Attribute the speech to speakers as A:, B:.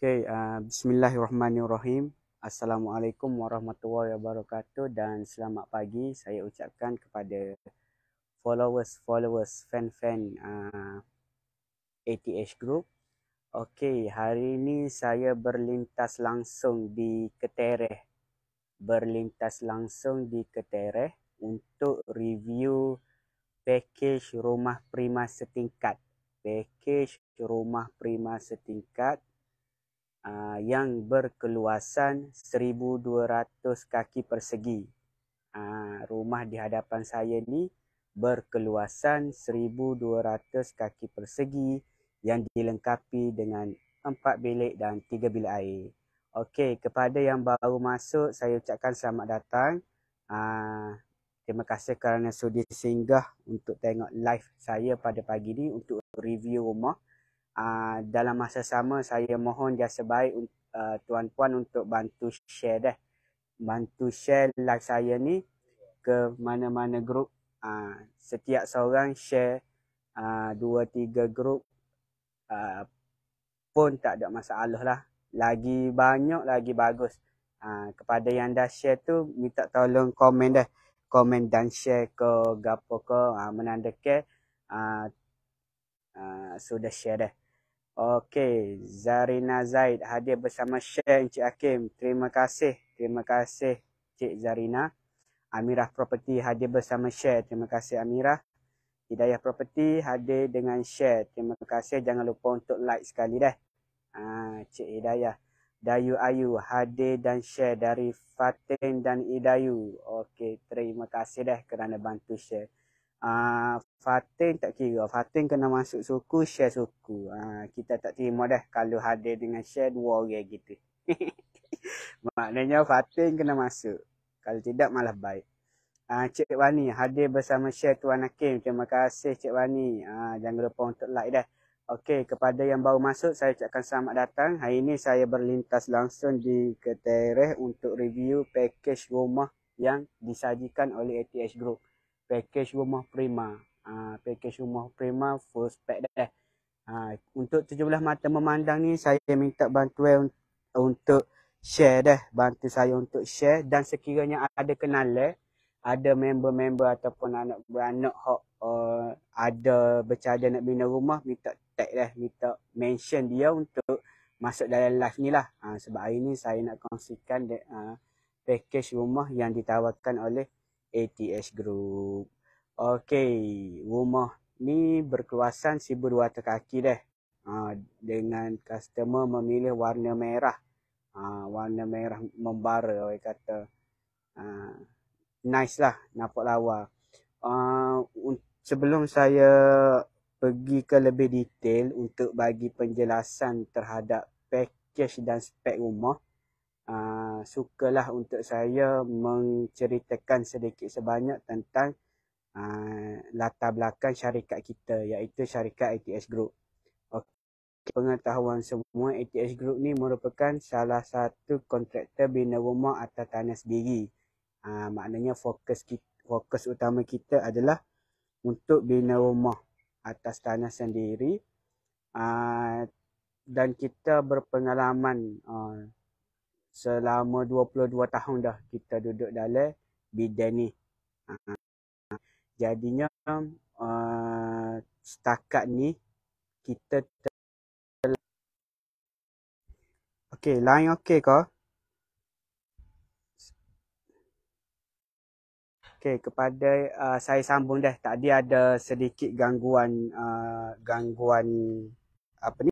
A: Okay, uh, Bismillahirrahmanirrahim. Assalamualaikum warahmatullahi wabarakatuh dan selamat pagi saya ucapkan kepada followers, followers, fan-fan uh, ATH Group. Okay, hari ini saya berlintas langsung di Ketereh. Berlintas langsung di Ketereh untuk review package rumah prima setingkat. Package rumah prima setingkat uh, yang berkeluasan 1200 kaki persegi. Uh, rumah di hadapan saya ni berkeluasan 1200 kaki persegi yang dilengkapi dengan empat bilik dan tiga bilik air. Okey, kepada yang baru masuk saya ucapkan selamat datang. Uh, terima kasih kerana sudi singgah untuk tengok live saya pada pagi ini untuk review rumah Ah, dalam masa sama saya mohon jasa baik uh, ah, tuan-puan untuk bantu share deh, Bantu share live saya ni ke mana-mana grup. Uh, ah, setiap seorang share dua tiga grup uh, pun tak ada masalah lah. Lagi banyak lagi bagus. Uh, kepada yang dah share tu minta tolong komen dah komen dan share ke gapo ke uh, menandakan uh, uh, sudah share dah. Okey, Zarina Zaid hadir bersama Syekh Encik Hakim. Terima kasih. Terima kasih Cik Zarina. Amirah Property hadir bersama Syekh. Terima kasih Amirah. Hidayah Property hadir dengan Syekh. Terima kasih. Jangan lupa untuk like sekali dah. Ha, Cik Hidayah. Dayu Ayu hadir dan share dari Fatin dan Idayu. Okey, terima kasih dah kerana bantu share uh, Fatin tak kira. Fatin kena masuk suku, share suku. Uh, kita tak terima dah kalau hadir dengan share dua orang gitu. Maknanya Fatin kena masuk. Kalau tidak malah baik. Uh, Cik Wani hadir bersama share Tuan Hakim. Terima kasih Cik Wani. Uh, jangan lupa untuk like dah. Okey, kepada yang baru masuk, saya ucapkan selamat datang. Hari ini saya berlintas langsung di Keterih untuk review package rumah yang disajikan oleh ATH Group package rumah prima. Ha, package rumah prima first pack dah. Ha, untuk 17 mata memandang ni saya minta bantuan eh untuk share dah. Bantu saya untuk share dan sekiranya ada kenalan. Eh, ada member-member ataupun anak-anak hok uh, ada bercadang nak bina rumah minta tag dah, minta mention dia untuk masuk dalam live ni lah ha, sebab hari ni saya nak kongsikan de, uh, ha, package rumah yang ditawarkan oleh ATS Group. Okey, rumah ni berkeluasan 1200 kaki deh. Ha, dengan customer memilih warna merah. Ha, warna merah membara oi kata. Ha, nice lah, nampak lawa. Ha, sebelum saya pergi ke lebih detail untuk bagi penjelasan terhadap package dan spek rumah. Ah, sukalah untuk saya menceritakan sedikit sebanyak tentang uh, latar belakang syarikat kita iaitu syarikat ATS Group. Okay. Pengetahuan semua ATS Group ni merupakan salah satu kontraktor bina rumah atau tanah sendiri. Uh, maknanya fokus kita, fokus utama kita adalah untuk bina rumah atas tanah sendiri uh, dan kita berpengalaman uh, selama 22 tahun dah kita duduk dalam bidang ni. Ha. Jadinya uh, setakat ni kita telah Okey, lain okey ke? Okey, kepada uh, saya sambung dah. Tadi ada sedikit gangguan uh, gangguan apa ni?